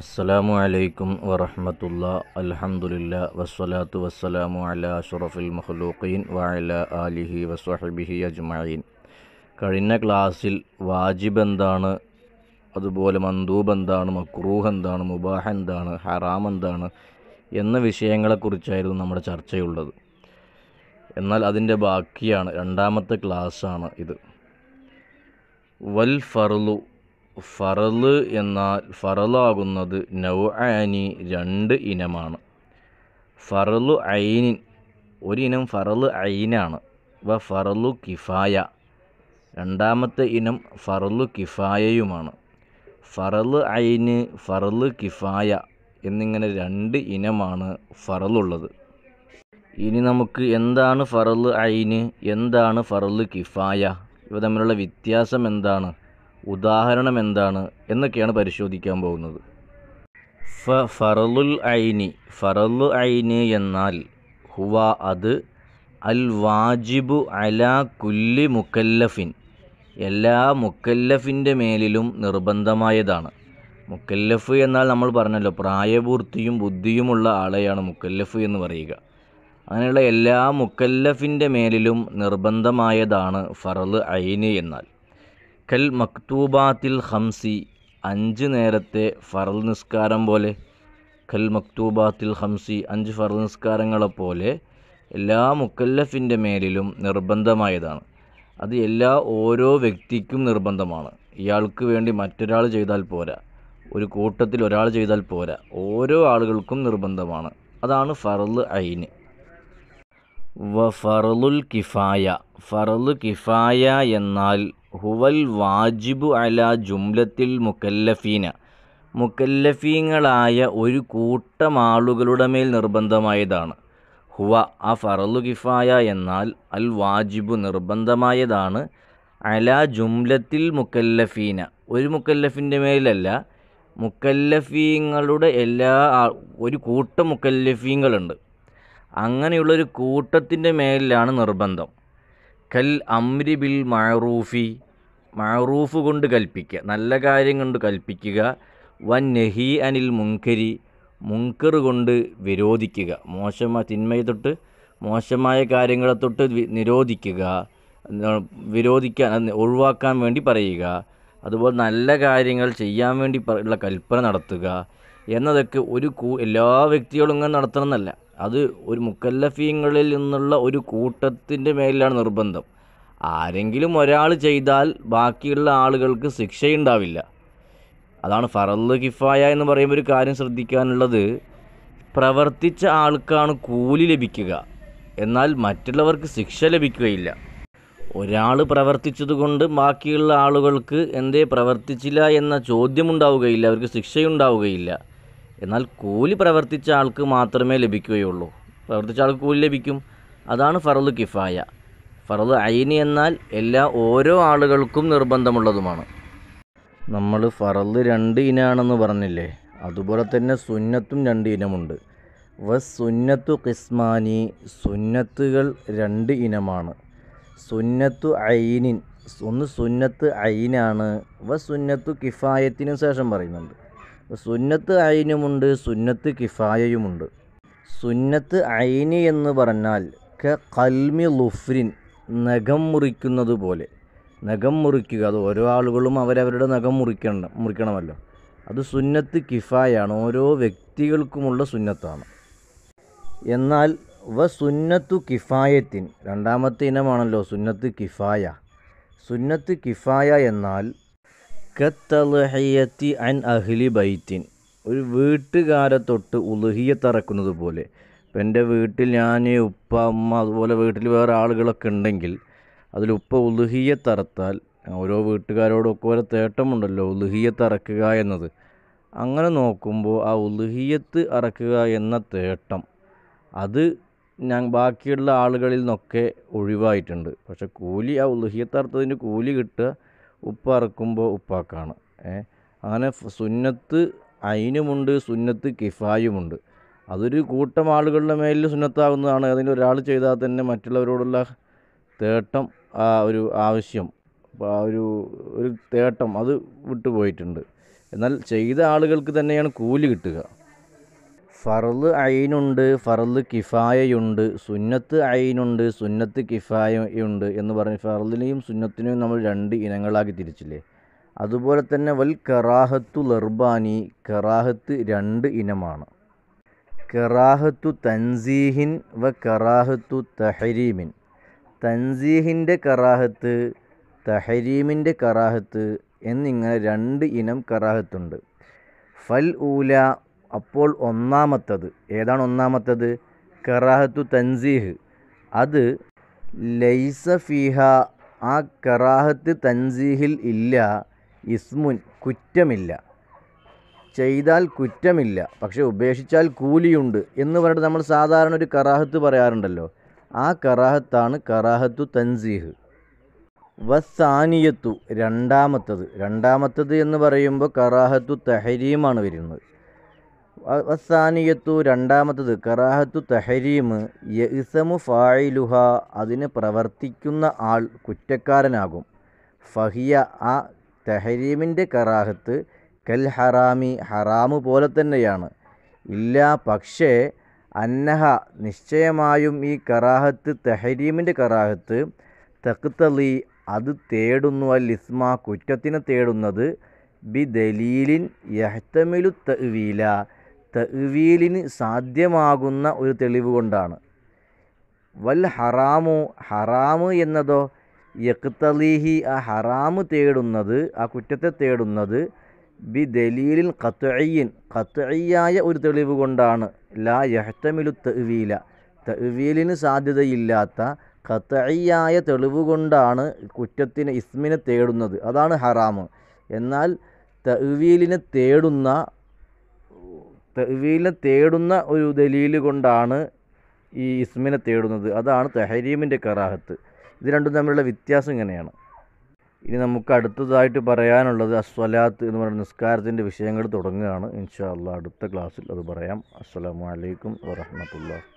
അസ്സലാമു അലൈക്കും വറഹമത്തുള്ള അലഹമുല്ല വസ്സലാത്തു വസ്സലാമു അല അഷറഫുൽ മഹ്ലൂഖീൻ വഅല ആലിഹി വസ്വഹബിഹി അജ്മീൻ കഴിഞ്ഞ ക്ലാസ്സിൽ വാജിബ് എന്താണ് അതുപോലെ മന്ദൂബ് എന്താണ് മക്രൂഹ് എന്താണ് മുബാഹ് എന്താണ് ഹറാം എന്താണ് എന്ന വിഷയങ്ങളെക്കുറിച്ചായിരുന്നു നമ്മുടെ ചർച്ചയുള്ളത് എന്നാൽ അതിൻ്റെ ബാക്കിയാണ് രണ്ടാമത്തെ ക്ലാസ്സാണ് ഇത് വൽ ഫർലു ഫറള് എന്നാൽ ഫറളാകുന്നത് നൗആനി രണ്ട് ഇനമാണ് ഫറലു ഐനിൻ ഒരിനം ഫറല് ഐനാണ് വ ഫറലു കിഫായ രണ്ടാമത്തെ ഇനം ഫറലു കിഫായയുമാണ് ഫറല് ഐന് ഫറല് കിഫായ എന്നിങ്ങനെ രണ്ട് ഇനമാണ് ഫറളുള്ളത് ഇനി നമുക്ക് എന്താണ് ഫറല് ഐന് എന്താണ് ഫറല് കിഫായ ഇവ തമ്മിലുള്ള വ്യത്യാസം എന്താണ് ഉദാഹരണം എന്താണ് എന്നൊക്കെയാണ് പരിശോധിക്കാൻ പോകുന്നത് ഫ ഫറലുൽ ഐനി ഫറലു ഐനി എന്നാൽ ഹുവ അത് അൽ വാജിബു അല കുല്ലി മുക്കല്ലഫിൻ എല്ലാ മുക്കല്ലഫിൻ്റെ മേലിലും നിർബന്ധമായതാണ് മുക്കല്ലഫ് എന്നാൽ നമ്മൾ പറഞ്ഞല്ലോ പ്രായപൂർത്തിയും ബുദ്ധിയുമുള്ള ആളെയാണ് മുക്കല്ലഫ് എന്ന് പറയുക അങ്ങനെയുള്ള എല്ലാ മുക്കല്ലഫിൻ്റെ മേലിലും നിർബന്ധമായതാണ് ഫറൽ ഐന് എന്നാൽ കൽ മക്തൂബാത്തിൽ ഹംസി അഞ്ച് നേരത്തെ ഫറൽ നിസ്കാരം പോലെ കൽ മക്തൂബാത്തിൽ ഹംസി അഞ്ച് ഫറൽ നിസ്കാരങ്ങളെപ്പോലെ എല്ലാ മുക്കല്ലഫിൻ്റെ മേലിലും നിർബന്ധമായതാണ് അത് എല്ലാ ഓരോ വ്യക്തിക്കും നിർബന്ധമാണ് ഇയാൾക്ക് വേണ്ടി മറ്റൊരാൾ ചെയ്താൽ പോരാ ഒരു കൂട്ടത്തിൽ ഒരാൾ ചെയ്താൽ പോരാ ഓരോ ആളുകൾക്കും നിർബന്ധമാണ് അതാണ് ഫറൽ ഐന് വ ഫറലുൽ കിഫായ ഫറൽ കിഫായ എന്നാൽ ഹുവൽ വാജിബു അല ജുംലത്തിൽ മുക്കല്ലഫീന മുക്കല്ലഫീങ്ങളായ ഒരു കൂട്ടം ആളുകളുടെ മേൽ നിർബന്ധമായതാണ് ഹുവ ആ ഫറലു കിഫായ എന്നാൽ അൽ വാജിബു നിർബന്ധമായതാണ് അല ജുംലത്തിൽ മുക്കല്ലഫീന ഒരു മുക്കല്ലഫിൻ്റെ മേലല്ല മുക്കല്ലഫീങ്ങളുടെ എല്ലാ ഒരു കൂട്ടം മുക്കല്ലഫീങ്ങളുണ്ട് അങ്ങനെയുള്ളൊരു കൂട്ടത്തിൻ്റെ മേലിലാണ് നിർബന്ധം കൽ അമ്രി ബിൽ മഴറൂഫി മഴറൂഫ് കൊണ്ട് കൽപ്പിക്കുക നല്ല കാര്യം കൊണ്ട് കൽപ്പിക്കുക വൻ നെഹി അനിൽ മുൻകരി മുൻകർ കൊണ്ട് വിരോധിക്കുക മോശമായ തിന്മയെ തൊട്ട് മോശമായ കാര്യങ്ങളെ തൊട്ട് നിരോധിക്കുക വിരോധിക്കാൻ ഒഴിവാക്കാൻ വേണ്ടി പറയുക അതുപോലെ നല്ല കാര്യങ്ങൾ ചെയ്യാൻ വേണ്ടി ഉള്ള കൽപ്പന നടത്തുക എന്നതൊക്കെ ഒരു എല്ലാ വ്യക്തികളും ഇങ്ങനെ എന്നല്ല അത് ഒരു മുക്കല്ലഫീങ്ങളിൽ നിന്നുള്ള ഒരു കൂട്ടത്തിൻ്റെ മേലിലാണ് നിർബന്ധം ആരെങ്കിലും ഒരാൾ ചെയ്താൽ ബാക്കിയുള്ള ആളുകൾക്ക് ശിക്ഷയുണ്ടാവില്ല അതാണ് ഫറല് കിഫായ എന്ന് പറയുമ്പോൾ ഒരു കാര്യം ശ്രദ്ധിക്കാനുള്ളത് പ്രവർത്തിച്ച ആൾക്കാണ് കൂലി ലഭിക്കുക എന്നാൽ മറ്റുള്ളവർക്ക് ശിക്ഷ ലഭിക്കുകയില്ല ഒരാൾ പ്രവർത്തിച്ചതുകൊണ്ട് ബാക്കിയുള്ള ആളുകൾക്ക് എന്തേ പ്രവർത്തിച്ചില്ല എന്ന ചോദ്യമുണ്ടാവുകയില്ല അവർക്ക് ശിക്ഷയുണ്ടാവുകയില്ല എന്നാൽ കൂലി പ്രവർത്തിച്ച ആൾക്ക് മാത്രമേ ലഭിക്കുകയുള്ളൂ പ്രവർത്തിച്ച ആൾക്ക് കൂലി ലഭിക്കും അതാണ് ഫറൽ കിഫായ ഫറൽ ഐനി എന്നാൽ എല്ലാ ഓരോ ആളുകൾക്കും നിർബന്ധമുള്ളതുമാണ് നമ്മൾ ഫറൽ രണ്ട് ഇനാണെന്ന് പറഞ്ഞില്ലേ അതുപോലെ തന്നെ സുന്നത്തും രണ്ട് ഇനമുണ്ട് വ സുന്നത്തു കിസ്മാനി സുന്നത്തുകൾ രണ്ട് ഇനമാണ് സുന്നത്തു ഐനിൻ ഒന്ന് സുന്നത്ത് ഐനാണ് വ സുന്നത്തു കിഫായത്തിനു ശേഷം പറയുന്നുണ്ട് സുന്നത്ത് അയിനുമുണ്ട് സുന്നത്ത് കിഫായയുമുണ്ട് സുന്നത്ത് അയിനി എന്ന് പറഞ്ഞാൽ ക കൽമി ലുഫ്രിൻ നഖം മുറിക്കുന്നത് പോലെ നഖം മുറിക്കുക അത് ഓരോ ആളുകളും അവരവരുടെ നഖം മുറിക്കണം മുറിക്കണമല്ലോ അത് സുന്നത്ത് കിഫായാണ് ഓരോ വ്യക്തികൾക്കുമുള്ള സുന്നത്താണ് എന്നാൽ വ സുന്നത്തു കിഫായത്തിൻ രണ്ടാമത്തെ ഇനമാണല്ലോ സുന്നത്ത് കിഫായ സുന്നത്ത് കിഫായ എന്നാൽ കത്തലഹയ്യത്തി അൻ അഹ്ലി ബൈത്തിൻ ഒരു വീട്ടുകാരെ തൊട്ട് തറക്കുന്നത് പോലെ ഇപ്പം എൻ്റെ വീട്ടിൽ ഞാൻ ഉപ്പ അമ്മ അതുപോലെ വീട്ടിൽ വേറെ ആളുകളൊക്കെ ഉണ്ടെങ്കിൽ അതിൽ ഉപ്പ തറത്താൽ ഓരോ വീട്ടുകാരോടൊക്കെ ഓരോ തേട്ടമുണ്ടല്ലോ തറക്കുക എന്നത് അങ്ങനെ നോക്കുമ്പോൾ ആ ഉലുഹിയത്ത് അറക്കുക എന്ന തേട്ടം അത് ഞാൻ ബാക്കിയുള്ള ആളുകളിൽ നിന്നൊക്കെ ഒഴിവായിട്ടുണ്ട് പക്ഷെ കൂലി ആ ഉലുഹിയത്ത് കൂലി കിട്ടുക ഉപ്പ അറക്കുമ്പോൾ ഉപ്പാക്കാണ് ഏഹ് അങ്ങനെ സുന്നത്ത് അയിനുമുണ്ട് സുന്നത്ത് കിഫായുമുണ്ട് അതൊരു കൂട്ടം ആളുകളുടെ മേലിൽ സുന്നത്താകുന്നതാണ് ഏതെങ്കിലും ഒരാൾ ചെയ്താൽ തന്നെ മറ്റുള്ളവരോടുള്ള തേട്ടം ആ ഒരു ആവശ്യം അപ്പോൾ ആ ഒരു ഒരു തേട്ടം അത് വിട്ടുപോയിട്ടുണ്ട് എന്നാൽ ചെയ്ത ആളുകൾക്ക് തന്നെയാണ് കൂലി കിട്ടുക ഫറല് അയിനുണ്ട് ഫറല് കിഫായയുണ്ട് സുന്നത്ത് അയിനുണ്ട് സുന്നത്ത് കിഫായയുണ്ട് എന്ന് പറഞ്ഞ് ഫറലിനെയും സുന്നത്തിനെയും നമ്മൾ രണ്ട് ഇനങ്ങളാക്കി തിരിച്ചില്ലേ അതുപോലെ തന്നെ വൽ കറാഹത്തു ലർബാനി കറാഹത്ത് രണ്ട് ഇനമാണ് കറാഹത്തു തൻസീഹിൻ വ കറാഹത്തു തഹരീമിൻ തൻസീഹിൻ്റെ കറാഹത്ത് തഹരീമിൻ്റെ കറാഹത്ത് എന്നിങ്ങനെ രണ്ട് ഇനം കറാഹത്തുണ്ട് ഫൽ ഊല അപ്പോൾ ഒന്നാമത്തത് ഏതാണ് ഒന്നാമത്തത് കറാഹത്തു തൻസീഹ് അത് ലൈസ ഫിഹ ആ കറാഹത്ത് തൻസീഹിൽ ഇല്ല ഇസ്മുൻ കുറ്റമില്ല ചെയ്താൽ കുറ്റമില്ല പക്ഷേ ഉപേക്ഷിച്ചാൽ കൂലിയുണ്ട് എന്ന് പറഞ്ഞിട്ട് നമ്മൾ സാധാരണ ഒരു കറാഹത്ത് പറയാറുണ്ടല്ലോ ആ കറാഹത്താണ് കറാഹത്തു തൻസീഹ് വസാനിയത്തു രണ്ടാമത്തത് രണ്ടാമത്തത് എന്ന് പറയുമ്പോൾ കറാഹത്തു തെഹരീമാണ് വരുന്നത് അവസാനിയത്തു രണ്ടാമത്തത് കറാഹത്തു തഹരീം യസമു ഫായിലുഹ അതിന് പ്രവർത്തിക്കുന്ന ആൾ കുറ്റക്കാരനാകും ഫഹിയ ആ തെഹരീമിൻ്റെ കറാഹത്ത് കൽ ഹറാമി ഹറാമു പോലെ തന്നെയാണ് ഇല്ല പക്ഷേ അന്നഹ നിശ്ചയമായും ഈ കറാഹത്ത് തെഹരീമിൻ്റെ കറാഹത്ത് തക്തലി അത് തേടുന്നു അൽ ഇസ്മ കുറ്റത്തിന് തേടുന്നത് ബി ദലീലിൻ യഹ്തമിലു തവീല തവീലിന് സാധ്യമാകുന്ന ഒരു തെളിവ് കൊണ്ടാണ് വൽ ഹറാമു ഹറാമ് എന്നതോ യക്തലീഹി ആ ഹറാമ് തേടുന്നത് ആ കുറ്റത്തെ തേടുന്നത് ബി ദലീലിൻ കത്തയ്യൻ കത്തയ്യായ ഒരു തെളിവ് കൊണ്ടാണ് ലാ യഹ്തമിലു തവീല തവീലിന് സാധ്യതയില്ലാത്ത കത്തയ്യായ തെളിവ് കൊണ്ടാണ് കുറ്റത്തിന് ഇസ്മിനെ തേടുന്നത് അതാണ് ഹറാമ് എന്നാൽ തവീലിനെ തേടുന്ന തെവീലിനെ തേടുന്ന ഒരു ദലീൽ കൊണ്ടാണ് ഈ ഇസ്മിനെ തേടുന്നത് അതാണ് തെഹരീമിൻ്റെ കറാഹത്ത് ഇത് രണ്ടും തമ്മിലുള്ള വ്യത്യാസം ഇങ്ങനെയാണ് ഇനി നമുക്ക് അടുത്തതായിട്ട് പറയാനുള്ളത് അസ്വലാത്ത് എന്ന് പറയുന്ന നിസ്കാരത്തിൻ്റെ വിഷയങ്ങൾ തുടങ്ങുകയാണ് ഇൻഷാ അള്ളാഹ് അടുത്ത ക്ലാസ്സിൽ അത് പറയാം അസ്സലാമു അലൈക്കും വറഹമത്തുള്ള